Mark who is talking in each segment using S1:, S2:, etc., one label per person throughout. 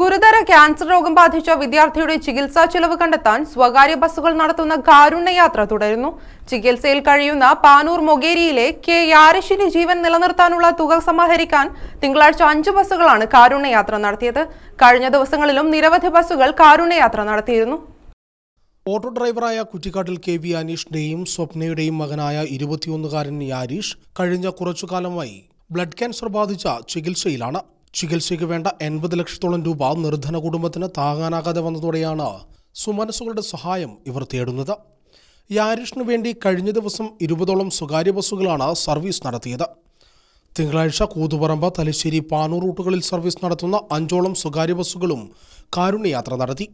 S1: ഗുരുതര ക്യാൻസർ രോഗം ബാധിച്ച വിദ്യാർത്ഥിയുടെ ചികിത്സാ ചെലവ് കണ്ടെത്താൻ സ്വകാര്യ ബസ്സുകൾ നടത്തുന്ന കാരുണ്യയാത്ര തുടരുന്നു ചികിത്സയിൽ കഴിയുന്ന പാനൂർ മൊഗേരിയിലെ കെ യാരശിന്റെ ജീവൻ നിലനിർത്താനുള്ള തുക സമാഹരിക്കാൻ തിങ്കളാഴ്ച അഞ്ച് ബസ്സുകളാണ് കാരുണ്യയാത്ര നടത്തിയത് കഴിഞ്ഞ ദിവസങ്ങളിലും നിരവധി ബസ്സുകൾ കാരുണ്യയാത്ര നടത്തിയിരുന്നു
S2: ഓട്ടോ ഡ്രൈവറായ കുറ്റിക്കാട്ടിൽ കെ വി അനീഷിന്റെയും സ്വപ്നയുടെയും മകനായ ഇരുപത്തിയൊന്നുകാരൻ യാരീഷ് കഴിഞ്ഞ കുറച്ചു കാലമായി ബ്ലഡ് ക്യാൻസർ ബാധിച്ച ചികിത്സയിലാണ് ചികിത്സയ്ക്ക് വേണ്ട എൺപത് ലക്ഷത്തോളം രൂപ നിർധന കുടുംബത്തിന് താങ്ങാനാകാതെ വന്നതോടെയാണ് സുമനസ്സുകളുടെ സഹായം ഇവർ തേടുന്നത് യാരിഷിനു വേണ്ടി കഴിഞ്ഞ ദിവസം ഇരുപതോളം സ്വകാര്യ ബസ്സുകളാണ് സർവീസ് നടത്തിയത് തിങ്കളാഴ്ച കൂതുപറമ്പ് തലശ്ശേരി പാനൂർ റൂട്ടുകളിൽ സർവീസ് നടത്തുന്ന അഞ്ചോളം സ്വകാര്യ ബസ്സുകളും കാരുണ്യയാത്ര നടത്തി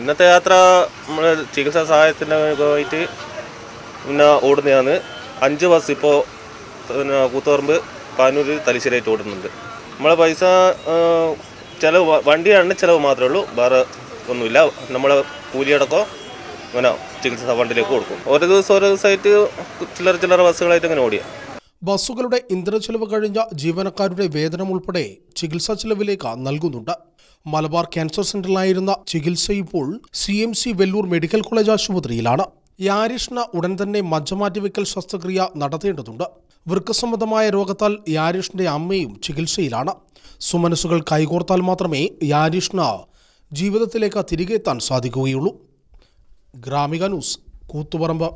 S3: ഇന്നത്തെ യാത്ര നമ്മൾ ചികിത്സാ സഹായത്തിന് പോയിട്ട് പിന്നെ ഓടുന്നതാണ് അഞ്ച് ബസ് ഇപ്പോൾ കൂത്തുപറമ്പ് പാനൂർ തലശ്ശേരിയായിട്ട് ഓടുന്നുണ്ട് നമ്മളെ പൈസ ചിലവ് വണ്ടിയാണ് ചിലവ് മാത്രമേ ഉള്ളൂ വേറെ ഒന്നുമില്ല നമ്മളെ കൂലിയടക്കോ അങ്ങനെ ചികിത്സാ ഫണ്ടിലേക്ക് കൊടുക്കും ഓരോ ദിവസം ഓരോ ദിവസമായിട്ട് ചില്ലറ ചില്ലറ ബസ്സുകളായിട്ട് അങ്ങനെ ഓടിയ
S2: ബസ്സുകളുടെ ഇന്ധന ചെലവ് കഴിഞ്ഞ ജീവനക്കാരുടെ വേതനം ഉൾപ്പെടെ ചികിത്സാ ചെലവിലേക്ക് നൽകുന്നുണ്ട് മലബാർ ക്യാൻസർ സെന്ററിലായിരുന്ന ചികിത്സ ഇപ്പോൾ C M C Vellore medical college ആശുപത്രിയിലാണ് യാരിഷ്ണ ഉടൻ തന്നെ മജ്ജമാറ്റിവെക്കൽ ശസ്ത്രക്രിയ നടത്തേണ്ടതുണ്ട് വൃക്കസംബന്ധമായ രോഗത്താൽ യാരിഷ്ണന്റെ അമ്മയും ചികിത്സയിലാണ് സുമനസുകൾ കൈകോർത്താൽ മാത്രമേ യാരിഷ്ണ ജീവിതത്തിലേക്ക് തിരികെ എത്താൻ സാധിക്കുകയുള്ളൂ ഗ്രാമിക ന്യൂസ് കൂത്തുപറമ്പ്